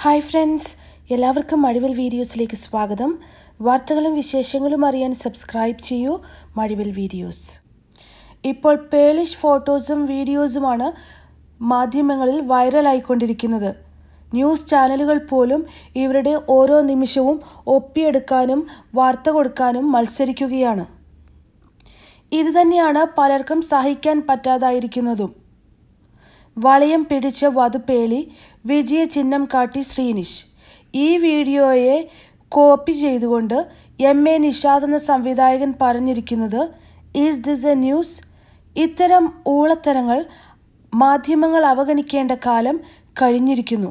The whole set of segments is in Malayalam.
ഹായ് ഫ്രണ്ട്സ് എല്ലാവർക്കും മഴവിൽ വീഡിയോസിലേക്ക് സ്വാഗതം വാർത്തകളും വിശേഷങ്ങളും അറിയാൻ സബ്സ്ക്രൈബ് ചെയ്യൂ മഴവിൽ വീഡിയോസ് ഇപ്പോൾ പേളിഷ് ഫോട്ടോസും വീഡിയോസുമാണ് മാധ്യമങ്ങളിൽ വൈറലായിക്കൊണ്ടിരിക്കുന്നത് ന്യൂസ് ചാനലുകൾ പോലും ഇവരുടെ ഓരോ നിമിഷവും ഒപ്പിയെടുക്കാനും വാർത്ത കൊടുക്കാനും മത്സരിക്കുകയാണ് ഇതുതന്നെയാണ് പലർക്കും സഹിക്കാൻ പറ്റാതായിരിക്കുന്നതും വളയം പിടിച്ച വധുപേളി വിജയ ചിഹ്നം കാട്ടി ശ്രീനിഷ് ഈ വീഡിയോയെ കോപ്പി ചെയ്തുകൊണ്ട് എം എ നിഷാദ് എന്ന സംവിധായകൻ പറഞ്ഞിരിക്കുന്നത് ഈസ് ദിസ് എ ന്യൂസ് ഇത്തരം ഊളത്തരങ്ങൾ മാധ്യമങ്ങൾ അവഗണിക്കേണ്ട കാലം കഴിഞ്ഞിരിക്കുന്നു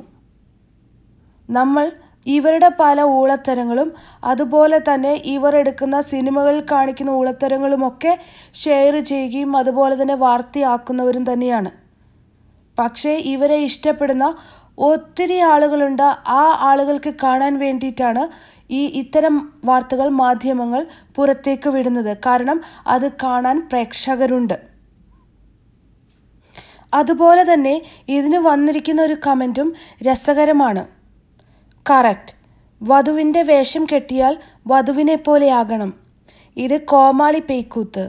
നമ്മൾ ഇവരുടെ പല ഊളത്തരങ്ങളും അതുപോലെ തന്നെ ഇവർ എടുക്കുന്ന സിനിമകളിൽ കാണിക്കുന്ന ഊളത്തരങ്ങളുമൊക്കെ ഷെയർ ചെയ്യുകയും അതുപോലെ തന്നെ വാർത്തയാക്കുന്നവരും തന്നെയാണ് പക്ഷേ ഇവരെ ഇഷ്ടപ്പെടുന്ന ഒത്തിരി ആളുകളുണ്ട് ആ ആളുകൾക്ക് കാണാൻ വേണ്ടിയിട്ടാണ് ഈ ഇത്തരം വാർത്തകൾ മാധ്യമങ്ങൾ പുറത്തേക്ക് വിടുന്നത് കാരണം അത് കാണാൻ പ്രേക്ഷകരുണ്ട് അതുപോലെ തന്നെ ഇതിന് വന്നിരിക്കുന്ന ഒരു കമൻറ്റും രസകരമാണ് കറക്റ്റ് വധുവിൻ്റെ വേഷം കെട്ടിയാൽ വധുവിനെ പോലെയാകണം ഇത് കോമാളി പെയ്ക്കൂത്ത്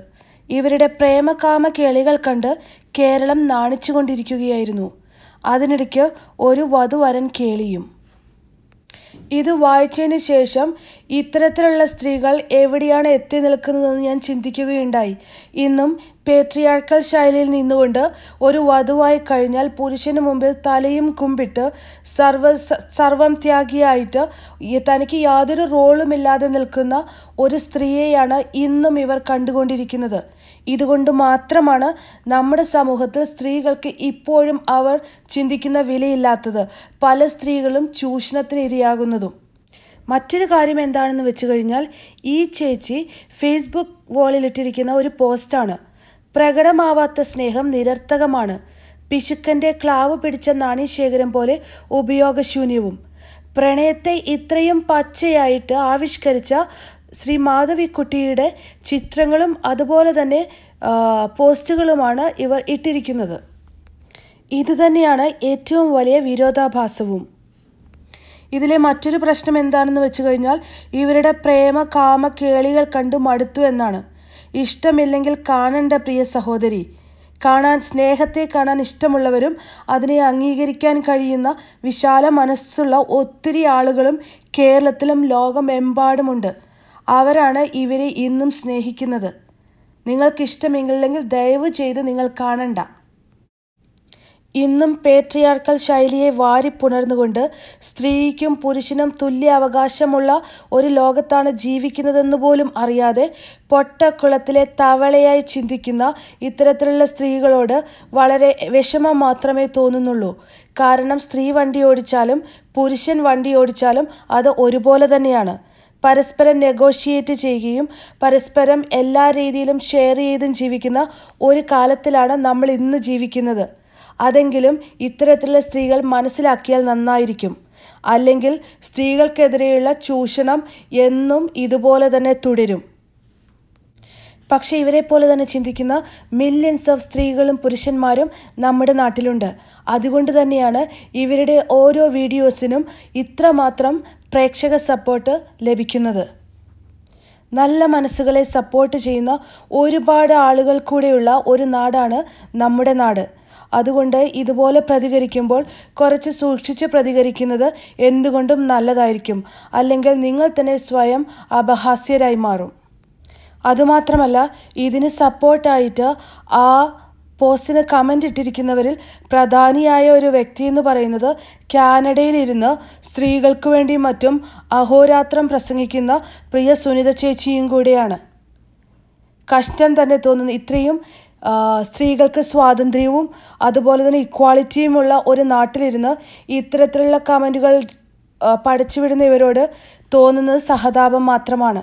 ഇവരുടെ പ്രേമകാമ കേളികൾ കണ്ട് കേരളം നാണിച്ചുകൊണ്ടിരിക്കുകയായിരുന്നു അതിനിടയ്ക്ക് ഒരു വധുവരൻ കേളിയും ഇത് വായിച്ചതിന് ശേഷം ഇത്തരത്തിലുള്ള സ്ത്രീകൾ എവിടെയാണ് എത്തി നിൽക്കുന്നതെന്ന് ഞാൻ ചിന്തിക്കുകയുണ്ടായി ഇന്നും പേട്രിയാർക്കൽ ശൈലിയിൽ നിന്നുകൊണ്ട് ഒരു വധുവായി കഴിഞ്ഞാൽ പുരുഷന് മുമ്പിൽ തലയും കുമ്പിട്ട് സർവ സർവം ത്യാഗിയായിട്ട് തനിക്ക് യാതൊരു റോളുമില്ലാതെ നിൽക്കുന്ന ഒരു സ്ത്രീയെയാണ് ഇന്നും ഇവർ കണ്ടുകൊണ്ടിരിക്കുന്നത് ഇതുകൊണ്ട് മാത്രമാണ് നമ്മുടെ സമൂഹത്തിൽ സ്ത്രീകൾക്ക് ഇപ്പോഴും അവർ ചിന്തിക്കുന്ന വിലയില്ലാത്തത് പല സ്ത്രീകളും ചൂഷണത്തിന് ഇരയാകുന്നതും മറ്റൊരു കാര്യം എന്താണെന്ന് വെച്ച് കഴിഞ്ഞാൽ ഈ ചേച്ചി ഫേസ്ബുക്ക് വോളിലിട്ടിരിക്കുന്ന ഒരു പോസ്റ്റാണ് പ്രകടമാവാത്ത സ്നേഹം നിരർത്ഥകമാണ് പിശുക്കൻ്റെ ക്ലാവ് പിടിച്ച നാണിശേഖരം പോലെ ഉപയോഗശൂന്യവും പ്രണയത്തെ ഇത്രയും പച്ചയായിട്ട് ആവിഷ്കരിച്ച ശ്രീ മാധവിക്കുട്ടിയുടെ ചിത്രങ്ങളും അതുപോലെ തന്നെ പോസ്റ്റുകളുമാണ് ഇവർ ഇട്ടിരിക്കുന്നത് ഇതുതന്നെയാണ് ഏറ്റവും വലിയ വിരോധാഭാസവും ഇതിലെ മറ്റൊരു പ്രശ്നം എന്താണെന്ന് വെച്ച് കഴിഞ്ഞാൽ ഇവരുടെ പ്രേമ കാമ കേളികൾ കണ്ടു മടുത്തു എന്നാണ് ഇഷ്ടമില്ലെങ്കിൽ കാണേണ്ട പ്രിയ സഹോദരി കാണാൻ സ്നേഹത്തെ കാണാൻ ഇഷ്ടമുള്ളവരും അതിനെ അംഗീകരിക്കാൻ കഴിയുന്ന വിശാല മനസ്സുള്ള ഒത്തിരി ആളുകളും കേരളത്തിലും ലോകമെമ്പാടുമുണ്ട് അവരാണ് ഇവരെ ഇന്നും സ്നേഹിക്കുന്നത് നിങ്ങൾക്കിഷ്ടമില്ലെങ്കിൽ ദയവ് ചെയ്ത് നിങ്ങൾ കാണണ്ട ഇന്നും പേട്രിയാർക്കൽ ശൈലിയെ വാരി പുണർന്നുകൊണ്ട് സ്ത്രീക്കും പുരുഷനും തുല്യ അവകാശമുള്ള ഒരു ലോകത്താണ് ജീവിക്കുന്നതെന്ന് പോലും അറിയാതെ പൊട്ടക്കുളത്തിലെ തവളയായി ചിന്തിക്കുന്ന ഇത്തരത്തിലുള്ള സ്ത്രീകളോട് വളരെ വിഷമം മാത്രമേ തോന്നുന്നുള്ളൂ കാരണം സ്ത്രീ വണ്ടി ഓടിച്ചാലും പുരുഷൻ വണ്ടി ഓടിച്ചാലും അത് ഒരുപോലെ തന്നെയാണ് പരസ്പരം നെഗോഷിയേറ്റ് ചെയ്യുകയും പരസ്പരം എല്ലാ രീതിയിലും ഷെയർ ചെയ്തും ജീവിക്കുന്ന ഒരു കാലത്തിലാണ് നമ്മൾ ഇന്ന് ജീവിക്കുന്നത് അതെങ്കിലും ഇത്തരത്തിലുള്ള സ്ത്രീകൾ മനസ്സിലാക്കിയാൽ നന്നായിരിക്കും അല്ലെങ്കിൽ സ്ത്രീകൾക്കെതിരെയുള്ള ചൂഷണം എന്നും ഇതുപോലെ തന്നെ തുടരും പക്ഷേ ഇവരെ പോലെ തന്നെ ചിന്തിക്കുന്ന മില്യൻസ് ഓഫ് സ്ത്രീകളും പുരുഷന്മാരും നമ്മുടെ നാട്ടിലുണ്ട് അതുകൊണ്ട് തന്നെയാണ് ഇവരുടെ ഓരോ വീഡിയോസിനും ഇത്രമാത്രം പ്രേക്ഷക സപ്പോർട്ട് ലഭിക്കുന്നത് നല്ല മനസ്സുകളെ സപ്പോർട്ട് ചെയ്യുന്ന ഒരുപാട് ആളുകൾ കൂടെയുള്ള ഒരു നാടാണ് നമ്മുടെ നാട് അതുകൊണ്ട് ഇതുപോലെ പ്രതികരിക്കുമ്പോൾ കുറച്ച് സൂക്ഷിച്ച് പ്രതികരിക്കുന്നത് എന്തുകൊണ്ടും നല്ലതായിരിക്കും അല്ലെങ്കിൽ നിങ്ങൾ തന്നെ സ്വയം അപഹാസ്യരായി മാറും അതുമാത്രമല്ല ഇതിന് സപ്പോർട്ടായിട്ട് ആ പോസ്റ്റിന് കമൻ്റ് ഇട്ടിരിക്കുന്നവരിൽ പ്രധാനിയായ ഒരു വ്യക്തി എന്ന് പറയുന്നത് കാനഡയിലിരുന്ന് സ്ത്രീകൾക്ക് വേണ്ടി മറ്റും അഹോരാത്രം പ്രസംഗിക്കുന്ന പ്രിയ സുനിത ചേച്ചിയും കൂടെയാണ് കഷ്ടം തന്നെ തോന്നുന്നു ഇത്രയും സ്ത്രീകൾക്ക് സ്വാതന്ത്ര്യവും അതുപോലെ തന്നെ ഇക്വാളിറ്റിയുമുള്ള ഒരു നാട്ടിലിരുന്ന് ഇത്തരത്തിലുള്ള കമൻറ്റുകൾ പഠിച്ചുവിടുന്ന ഇവരോട് തോന്നുന്നത് സഹതാപം മാത്രമാണ്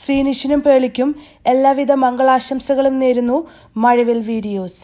ശ്രീനിഷിനും പേളിക്കും എല്ലാവിധ മംഗളാശംസകളും നേരുന്നു മഴവിൽ വീഡിയോസ്